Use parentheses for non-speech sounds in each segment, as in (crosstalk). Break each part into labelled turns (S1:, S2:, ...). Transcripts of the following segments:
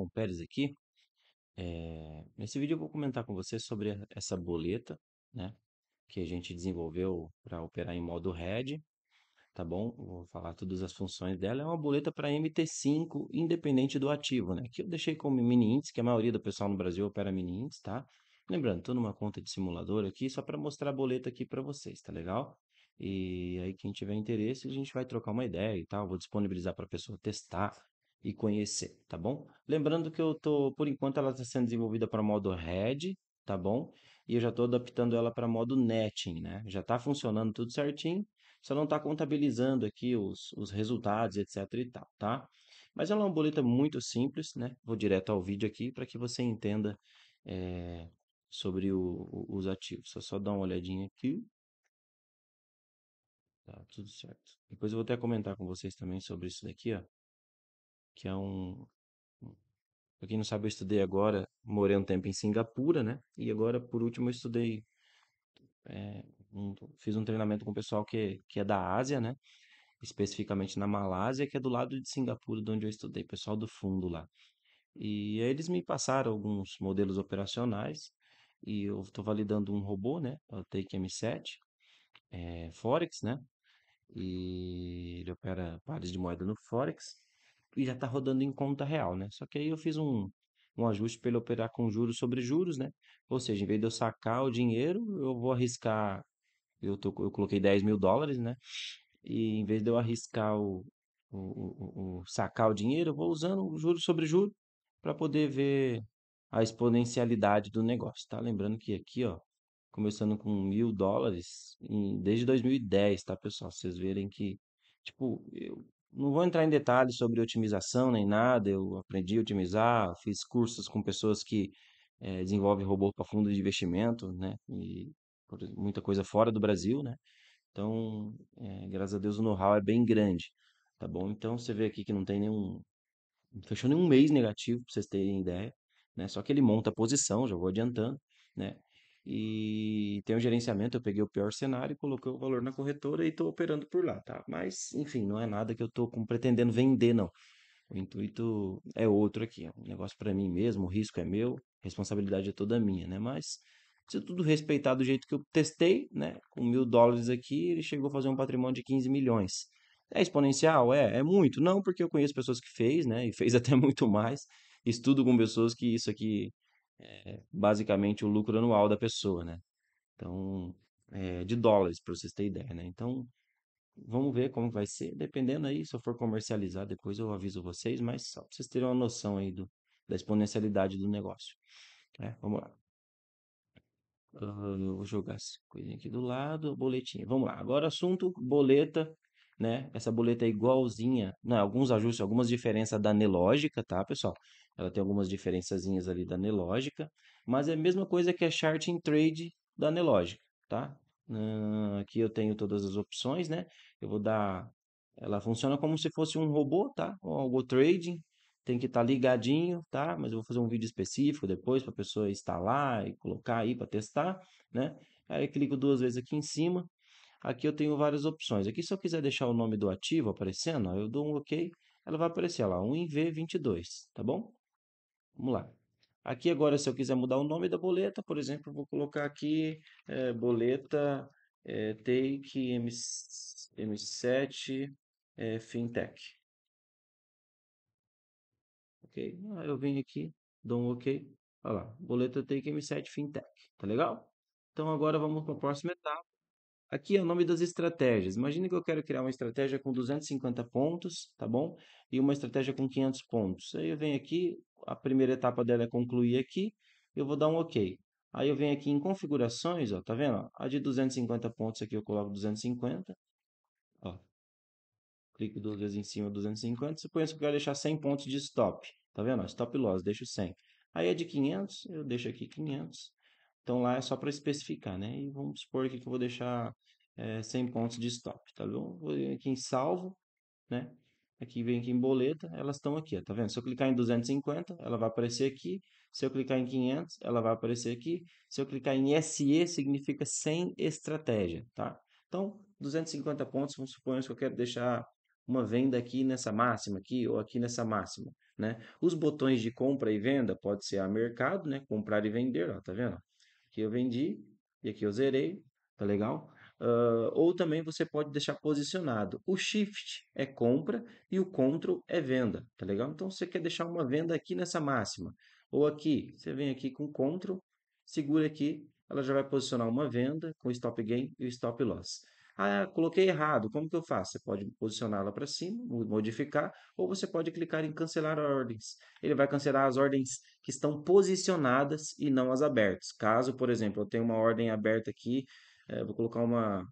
S1: com o Pérez aqui. É, nesse vídeo eu vou comentar com você sobre essa boleta, né? Que a gente desenvolveu para operar em modo RED, tá bom? Vou falar todas as funções dela. É uma boleta para MT5, independente do ativo, né? Que eu deixei como mini índice, que a maioria do pessoal no Brasil opera mini índice, tá? Lembrando, estou numa conta de simulador aqui, só para mostrar a boleta aqui para vocês, tá legal? E aí, quem tiver interesse, a gente vai trocar uma ideia e tal. Vou disponibilizar para a pessoa testar, e conhecer, tá bom? Lembrando que eu tô, por enquanto, ela está sendo desenvolvida para modo Red, tá bom? E eu já estou adaptando ela para modo Netting, né? Já está funcionando tudo certinho, só não está contabilizando aqui os, os resultados, etc e tal, tá? Mas ela é uma boleta muito simples, né? Vou direto ao vídeo aqui para que você entenda é, sobre o, o, os ativos. só dar uma olhadinha aqui. Tá tudo certo. Depois eu vou até comentar com vocês também sobre isso daqui, ó que é um. Pra quem não sabe, eu estudei agora, morei um tempo em Singapura, né? E agora, por último, eu estudei. É, um, fiz um treinamento com o pessoal que, que é da Ásia, né? Especificamente na Malásia, que é do lado de Singapura, de onde eu estudei, pessoal do fundo lá. E aí eles me passaram alguns modelos operacionais e eu estou validando um robô, né? É o Take M7, é, eh, Forex, né? E ele opera pares de moeda no Forex e já está rodando em conta real, né? Só que aí eu fiz um, um ajuste para ele operar com juros sobre juros, né? Ou seja, em vez de eu sacar o dinheiro, eu vou arriscar. Eu, tô, eu coloquei 10 mil dólares, né? E em vez de eu arriscar o, o, o, o sacar o dinheiro, eu vou usando juros sobre juros para poder ver a exponencialidade do negócio, tá? Lembrando que aqui, ó, começando com mil dólares desde 2010, tá, pessoal? Vocês verem que, tipo, eu não vou entrar em detalhes sobre otimização nem nada. Eu aprendi a otimizar, fiz cursos com pessoas que eh, desenvolvem robô para fundo de investimento, né? E muita coisa fora do Brasil, né? Então, eh, graças a Deus o know-how é bem grande, tá bom? Então você vê aqui que não tem nenhum, não fechou nenhum mês negativo, para vocês terem ideia, né? Só que ele monta a posição, já vou adiantando, né? E tem um gerenciamento, eu peguei o pior cenário, coloquei o valor na corretora e estou operando por lá, tá? Mas, enfim, não é nada que eu estou pretendendo vender, não. O intuito é outro aqui, é um negócio para mim mesmo, o risco é meu, a responsabilidade é toda minha, né? Mas se tudo respeitar do jeito que eu testei, né? Com mil dólares aqui, ele chegou a fazer um patrimônio de 15 milhões. É exponencial? É, é muito. Não, porque eu conheço pessoas que fez, né? E fez (laughs) até muito mais. Estudo com pessoas que isso aqui é, basicamente o lucro anual da pessoa, né? Então, é, de dólares, para vocês terem ideia, né? Então, vamos ver como vai ser. Dependendo aí, se eu for comercializar depois eu aviso vocês, mas só para vocês terem uma noção aí do, da exponencialidade do negócio. É, vamos lá. Ah, eu vou jogar essa coisinha aqui do lado, boletinha. Vamos lá. Agora assunto boleta, né? Essa boleta é igualzinha, não, né? alguns ajustes, algumas diferenças da Nelógica, tá, pessoal? Ela tem algumas diferençazinhas ali da Nelogica, mas é a mesma coisa que a Chart in Trade da Nelogica, tá? aqui eu tenho todas as opções, né? Eu vou dar... Ela funciona como se fosse um robô, tá? O algo trading, tem que estar tá ligadinho, tá? Mas eu vou fazer um vídeo específico depois para a pessoa instalar e colocar aí para testar, né? Aí eu clico duas vezes aqui em cima. Aqui eu tenho várias opções. Aqui se eu quiser deixar o nome do ativo aparecendo, ó, eu dou um OK, ela vai aparecer lá, 1 em V22, tá bom? Vamos lá. Aqui agora, se eu quiser mudar o nome da boleta, por exemplo, vou colocar aqui é, boleta é, Take M, M7 é, eh, Fintech. Ok, ah, eu venho aqui, dou um ok. Olha lá, boleta Take M7 Fintech, tá legal? Então agora vamos para a próxima etapa. Aqui é o nome das estratégias. Imagina que eu quero criar uma estratégia com 250 pontos, tá bom? E uma estratégia com 500 pontos. Aí eu venho aqui, a primeira etapa dela é concluir aqui, eu vou dar um OK. Aí eu venho aqui em configurações, ó, tá vendo? A de 250 pontos aqui eu coloco 250. Ó. Clico duas vezes em cima, 250. Suponho que eu quero deixar 100 pontos de stop. Tá vendo? Stop loss, deixo 100. Aí a é de 500, eu deixo aqui 500. Então lá é só para especificar, né? E vamos supor aqui que eu vou deixar é, eh, 100 pontos de stop, tá bom? Vou aqui em salvo, né? Aqui é vem aqui em boleta, elas estão aqui, ó, tá vendo? Se eu clicar em 250, ela vai aparecer aqui. Se eu clicar em 500, ela vai aparecer aqui. Se eu clicar em SE, significa sem estratégia, tá? Então, 250 pontos, vamos supor que eu quero deixar uma venda aqui nessa máxima aqui ou aqui nessa máxima, né? Os botões de compra e venda pode ser a mercado, né? Comprar e vender, ó, tá vendo? Aqui eu vendi e aqui eu zerei, tá legal? Uh, ou também você pode deixar posicionado. O shift é compra e o Ctrl é venda, tá legal? Então você quer deixar uma venda aqui nessa máxima ou aqui, você vem aqui com Ctrl segura aqui, ela já vai posicionar uma venda com stop gain e stop loss. Ah, coloquei errado, como que eu faço? Você pode posicioná-la para cima, modificar, ou você pode clicar em cancelar ordens. Ele vai cancelar as ordens que estão posicionadas e não as abertas. Caso, por exemplo, eu tenha uma ordem aberta aqui é, vou colocar uma,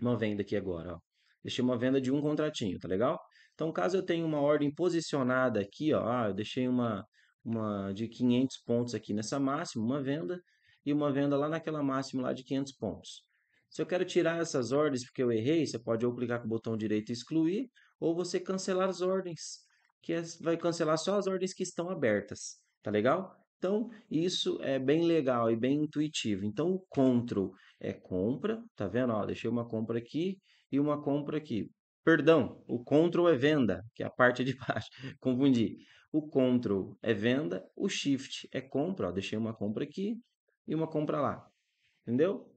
S1: uma venda aqui agora. Ó. Deixei uma venda de um contratinho, tá legal? Então, caso eu tenha uma ordem posicionada aqui, ó, ah, eu deixei uma, uma de 500 pontos aqui nessa máxima, uma venda, e uma venda lá naquela máxima lá de 500 pontos. Se eu quero tirar essas ordens porque eu errei, você pode ou clicar com o botão direito e excluir, ou você cancelar as ordens, que vai cancelar só as ordens que estão abertas, tá legal? Então, isso é bem legal e bem intuitivo. Então, o control é compra, tá vendo? Ó, deixei uma compra aqui e uma compra aqui. Perdão, o control é venda, que é a parte de (laughs) baixo, confundi. O control é venda, o shift é compra, ó, deixei uma compra aqui e uma compra lá, entendeu?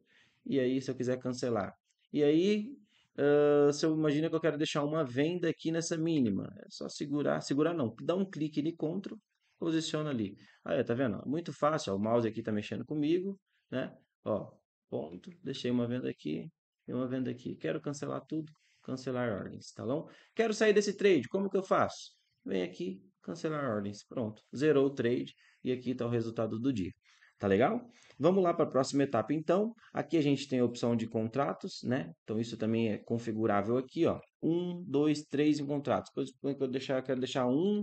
S1: E aí, se eu quiser cancelar. E aí, Uh, se eu imagino que eu quero deixar uma venda aqui nessa mínima, é só segurar, segurar não, dá um clique de CTRL posiciona ali. Aí, tá vendo? Muito fácil, ó, o mouse aqui tá mexendo comigo, né? Ó, ponto, deixei uma venda aqui e uma venda aqui. Quero cancelar tudo, cancelar ordens, tá bom? Quero sair desse trade, como que eu faço? Vem aqui, cancelar ordens, pronto. Zerou o trade e aqui tá o resultado do dia. Tá legal? Vamos lá para a próxima etapa, então. Aqui a gente tem a opção de contratos, né? Então, isso também é configurável aqui, ó. Um, dois, três em contratos. Depois, eu, deixar, eu quero deixar um,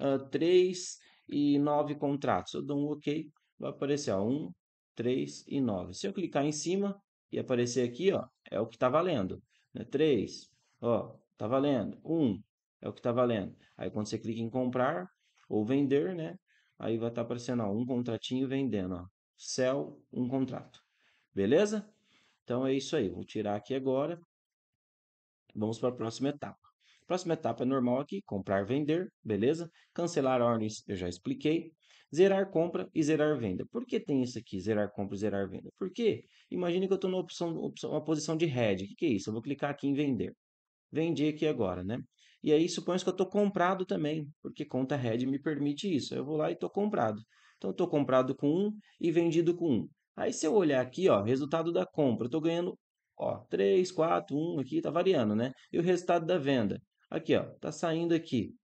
S1: uh, três, e 9 contratos. Eu dou um OK, vai aparecer ó, 1, 3 e 9. Se eu clicar em cima e aparecer aqui, ó, é o que está valendo. Né? 3, ó, está valendo. 1 é o que está valendo. Aí quando você clica em comprar ou vender, né? Aí vai estar tá aparecendo ó, um contratinho vendendo. Ó. Cell, um contrato. Beleza? Então é isso aí. Vou tirar aqui agora. Vamos para a próxima etapa. Próxima etapa normal aqui, comprar, vender, beleza? Cancelar ordens, eu já expliquei. Zerar compra e zerar venda. Por que tem isso aqui, zerar compra e zerar venda? Porque, imagine que eu estou na opção, opção, uma posição de head. O que, que é isso? Eu vou clicar aqui em vender. Vendi aqui agora, né? E aí, suponho que eu estou comprado também, porque conta head me permite isso. Eu vou lá e estou comprado. Então, estou comprado com um e vendido com um. Aí, se eu olhar aqui, ó, resultado da compra, eu estou ganhando ó, 3, 4, 1 aqui, está variando, né? E o resultado da venda, Aqui, ó, tá saindo aqui.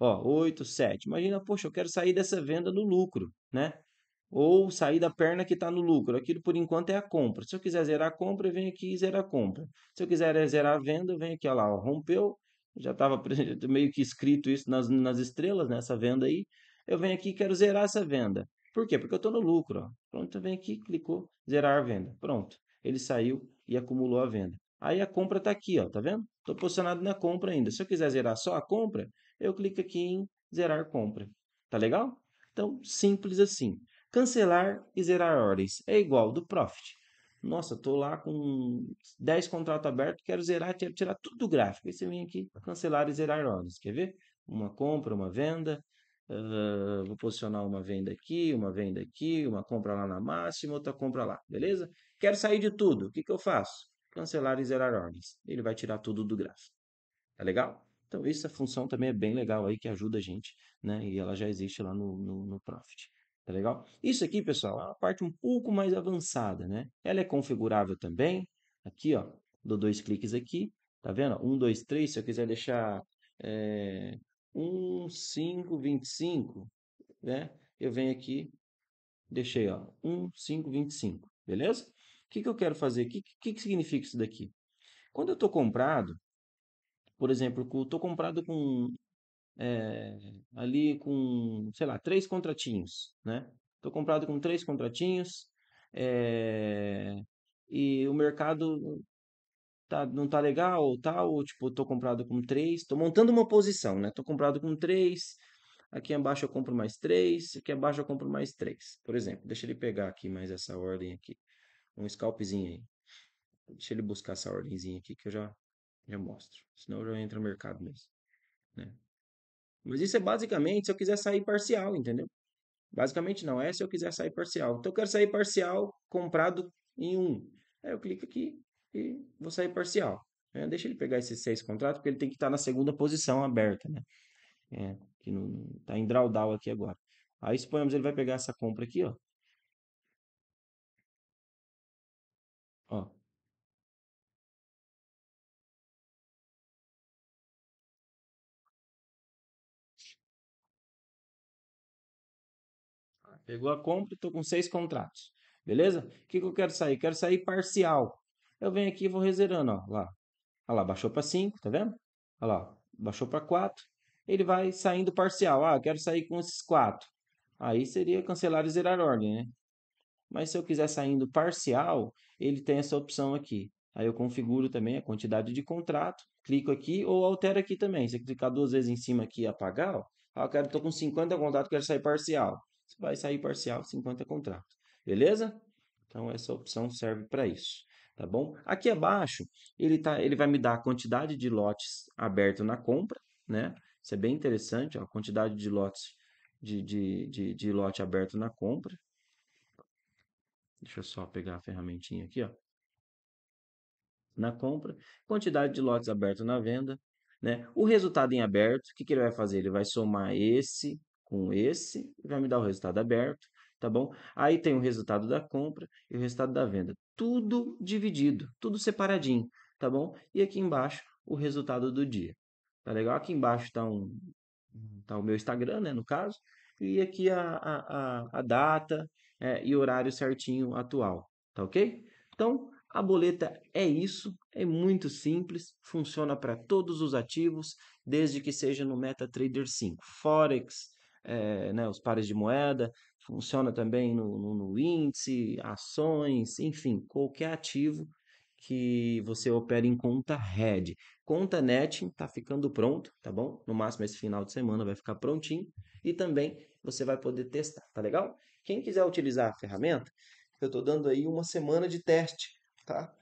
S1: Ó, 8, 7. Imagina, poxa, eu quero sair dessa venda no lucro, né? Ou sair da perna que está no lucro. Aquilo por enquanto é a compra. Se eu quiser zerar a compra, eu venho aqui e zerar a compra. Se eu quiser zerar a venda, eu venho aqui, ó lá, ó, rompeu. Já estava (laughs) tá meio que escrito isso nas, nas estrelas, nessa né? venda aí. Eu venho aqui e quero zerar essa venda. Por quê? Porque eu estou no lucro. Ó. Pronto, eu venho aqui, clicou, zerar a venda. Pronto, ele saiu e acumulou a venda. Aí a compra está aqui, ó, tá vendo? Estou posicionado na compra ainda. Se eu quiser zerar só a compra, eu clico aqui em zerar compra. Tá legal? Então, simples assim. Cancelar e zerar ordens é igual do profit. Nossa, estou lá com 10 contratos abertos, quero zerar, quero tirar tudo do gráfico. Aí você vem aqui, cancelar e zerar ordens. Quer ver? Uma compra, uma venda. Uh, vou posicionar uma venda aqui, uma venda aqui, uma compra lá na máxima, outra compra lá. Beleza? Quero sair de tudo. O que, que eu faço? cancelar e zerar ordens. Ele vai tirar tudo do gráfico. Tá legal? Então, essa função também é bem legal aí, que ajuda a gente, né? E ela já existe lá no, no, no Profit. Tá legal? Isso aqui, pessoal, é uma parte um pouco mais avançada, né? Ela é configurável também. Aqui, ó, dou dois cliques aqui. Tá vendo? Um, dois, três. Se eu quiser deixar é, vinte e cinco, né? Eu venho aqui, deixei, ó, um cinco vinte e cinco. Beleza? que, que eu quero fazer? O que, que, que significa isso daqui? Quando eu estou comprado, por exemplo, estou comprado com é, ali com, sei lá, três contratinhos, né? Estou comprado com três contratinhos é, e o mercado tá, não tá legal ou tá, tal, ou tipo, estou comprado com três, estou montando uma posição, né? Estou comprado com três, aqui embaixo eu compro mais três, aqui embaixo eu compro mais três, por exemplo. Deixa ele pegar aqui mais essa ordem aqui um scalpzinho aí. Deixa ele buscar essa ordemzinha aqui que eu já, já mostro. Senão já entra no mercado mesmo. Né? Mas isso é basicamente se eu quiser sair parcial, entendeu? Basicamente não, é se eu quiser sair parcial. Então eu quero sair parcial comprado em 1. Um. Aí eu clico aqui e vou sair parcial. É, deixa ele pegar esses seis contratos, porque ele tem que estar tá na segunda posição aberta, né? É, que não, tá em drawdown aqui agora. Aí suponhamos ele vai pegar essa compra aqui, ó. Pegou a compra, estou com seis contratos. Beleza? O que, que eu quero sair? Quero sair parcial. Eu venho aqui e vou reservando, ó, lá. Olha lá, baixou para 5, tá vendo? Olha lá, baixou para 4. Ele vai saindo parcial. Ah, quero sair com esses 4. Aí seria cancelar e zerar ordem, né? Mas se eu quiser saindo parcial, ele tem essa opção aqui. Aí eu configuro também a quantidade de contrato, clico aqui ou altero aqui também. Se eu clicar duas vezes em cima aqui e apagar, ó, ah, eu quero, Estou com 50 contratos, quero sair parcial vai sair parcial 50 contratos, beleza? Então essa opção serve para isso, tá bom? Aqui abaixo ele tá, ele vai me dar a quantidade de lotes aberto na compra, né? Isso é bem interessante, ó, a quantidade de lotes de, de, de, de lote aberto na compra. Deixa eu só pegar a ferramentinha aqui, ó. Na compra, quantidade de lotes aberto na venda, né? O resultado em aberto, o que, que ele vai fazer? Ele vai somar esse com esse vai me dar o resultado aberto, tá bom? Aí tem o resultado da compra e o resultado da venda. Tudo dividido, tudo separadinho, tá bom? E aqui embaixo o resultado do dia. Tá legal? Aqui embaixo está um, tá o meu Instagram, né, no caso, e aqui a, a, a data é, e horário certinho atual, tá ok? Então, a boleta é isso, é muito simples, funciona para todos os ativos, desde que seja no MetaTrader 5. Forex, é, né, os pares de moeda, funciona também no, no, no índice, ações, enfim, qualquer ativo que você opere em conta red Conta net está ficando pronto, tá bom? No máximo esse final de semana vai ficar prontinho e também você vai poder testar, tá legal? Quem quiser utilizar a ferramenta, eu estou dando aí uma semana de teste, tá?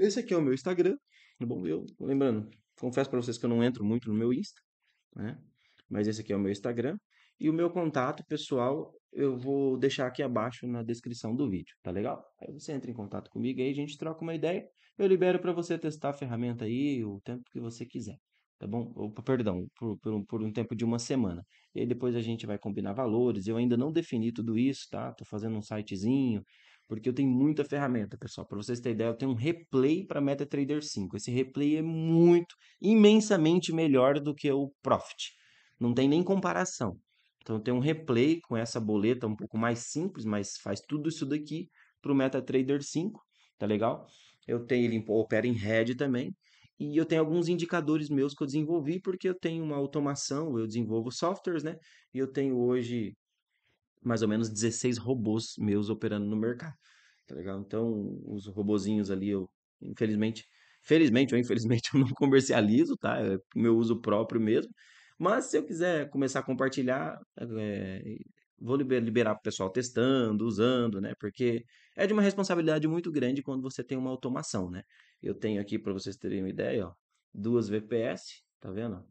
S1: Esse aqui é o meu Instagram, tá bom? Eu, lembrando, confesso para vocês que eu não entro muito no meu Insta, né? mas esse aqui é o meu Instagram. E o meu contato pessoal eu vou deixar aqui abaixo na descrição do vídeo, tá legal? Aí você entra em contato comigo aí, a gente troca uma ideia. Eu libero para você testar a ferramenta aí o tempo que você quiser, tá bom? Ou, perdão, por, por, por, um tempo de uma semana. E aí depois a gente vai combinar valores. Eu ainda não defini tudo isso, tá? Tô fazendo um sitezinho, porque eu tenho muita ferramenta, pessoal. Para vocês terem ideia, eu tenho um replay para MetaTrader 5. Esse replay é muito, imensamente melhor do que o Profit não tem nem comparação. Então tem um replay com essa boleta um pouco mais simples, mas faz tudo isso daqui para o MetaTrader 5, tá legal? Eu tenho ele opera em rede também. E eu tenho alguns indicadores meus que eu desenvolvi, porque eu tenho uma automação, eu desenvolvo softwares, né? E eu tenho hoje mais ou menos 16 robôs meus operando no mercado. Tá legal? Então, os robozinhos ali, eu, infelizmente, felizmente ou infelizmente, (laughs) eu não comercializo, tá? É meu uso próprio mesmo. Mas se eu quiser começar a compartilhar, é, vou liberar para o pessoal testando, usando, né? Porque é de uma responsabilidade muito grande quando você tem uma automação, né? Eu tenho aqui, para vocês terem uma ideia, ó, duas VPS, tá vendo?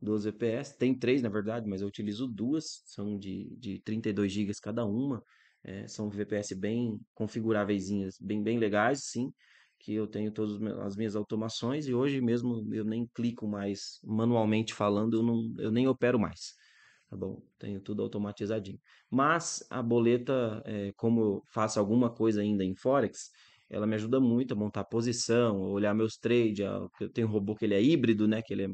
S1: Duas VPS, tem três na verdade, mas eu utilizo duas, são de, de 32 GB cada uma. É, são VPS bem configuráveis, bem, bem legais, sim que eu tenho todas as minhas automações e hoje mesmo eu nem clico mais manualmente falando, eu, não, eu nem opero mais. Tá bom? Tenho tudo automatizadinho. Mas a boleta, é, como eu faço alguma coisa ainda em Forex, ela me ajuda muito a montar posição, olhar meus trades. Eu tenho um robô que ele é híbrido, né? Que ele é,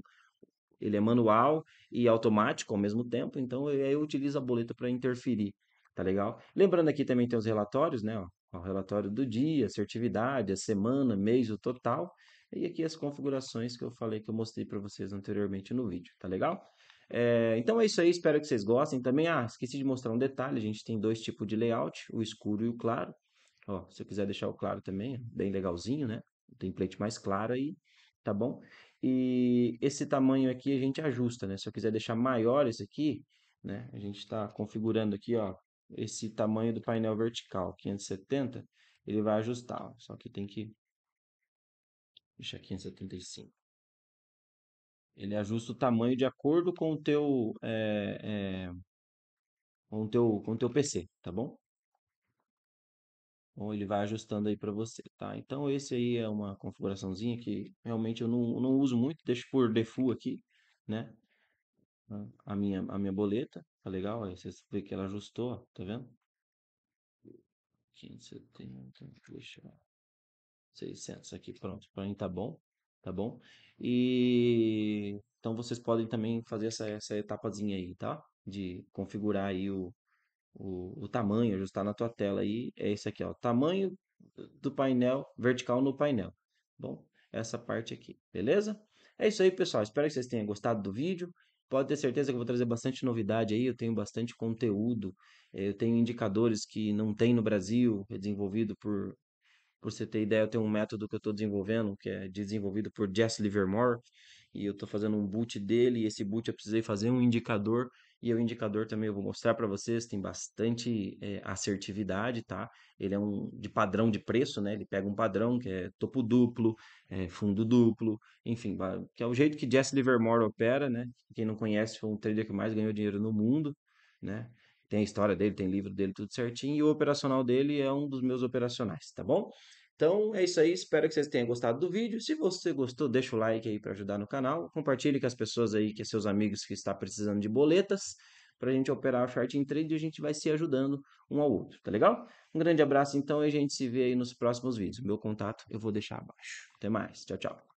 S1: ele é manual e automático ao mesmo tempo. Então eu, eu utilizo a boleta para interferir. Tá legal? Lembrando aqui também tem os relatórios, né? Ó, o é relatório do dia, assertividade, a semana, mês, o total. E aqui as configurações que eu falei que eu mostrei para vocês anteriormente no vídeo, tá legal? É, então é isso aí, espero que vocês gostem. Também, ah, esqueci de mostrar um detalhe, a gente tem dois tipos de layout, o escuro e o claro. Ó, se eu quiser deixar o claro também, bem legalzinho, né? O template mais claro aí, tá bom? E esse tamanho aqui a gente ajusta, né? Se eu quiser deixar maior esse aqui, né? A gente está configurando aqui, ó, esse tamanho do painel vertical, 570, ele vai ajustar. Só que tem que deixar 575. Ele ajusta o tamanho de acordo com o teu, é, é, com o teu, com o teu PC, tá bom? Ou então, ele vai ajustando aí para você, tá? Então esse aí é uma configuraçãozinha que realmente eu não, não uso muito, deixo por default aqui, né? Né, a minha, a minha boleta, tá legal? Aí você vê que ela ajustou, tá vendo? 570, deixa 600 aqui, pronto. Para mim tá bom, tá bom? E então vocês podem também fazer essa, essa etapazinha aí, tá? De configurar aí o, o, o tamanho, ajustar na tua tela aí. É esse aqui, ó. Tamanho do painel, vertical no painel. Tá bom, essa parte aqui, beleza? É isso aí, pessoal. Espero que vocês tenham gostado do vídeo. Pode ter certeza que eu vou trazer bastante novidade aí, eu tenho bastante conteúdo, eh, eu tenho indicadores que não tem no Brasil, é desenvolvido por, por você ter ideia, eu tenho um método que eu estou desenvolvendo, que é desenvolvido por Jesse Livermore, e eu estou fazendo um boot dele, e esse boot eu precisei fazer um indicador e o indicador também eu vou mostrar para vocês, tem bastante é, assertividade, tá? Ele é um de padrão de preço, né? Ele pega um padrão que é topo duplo, é, fundo duplo, enfim, que é o jeito que Jesse Livermore opera, né? Quem não conhece foi um trader que mais ganhou dinheiro no mundo, né? Tem a história dele, tem livro dele, tudo certinho. E o operacional dele é um dos meus operacionais, tá bom? Então é isso aí, espero que vocês tenham gostado do vídeo. Se você gostou, deixa o like aí para ajudar no canal. Compartilhe com as pessoas aí, que seus amigos que estão precisando de boletas, para a gente operar o Short Trade e a gente vai se ajudando um ao outro, tá legal? Um grande abraço então e a gente se vê aí nos próximos vídeos. Meu contato eu vou deixar abaixo. Até mais, tchau, tchau.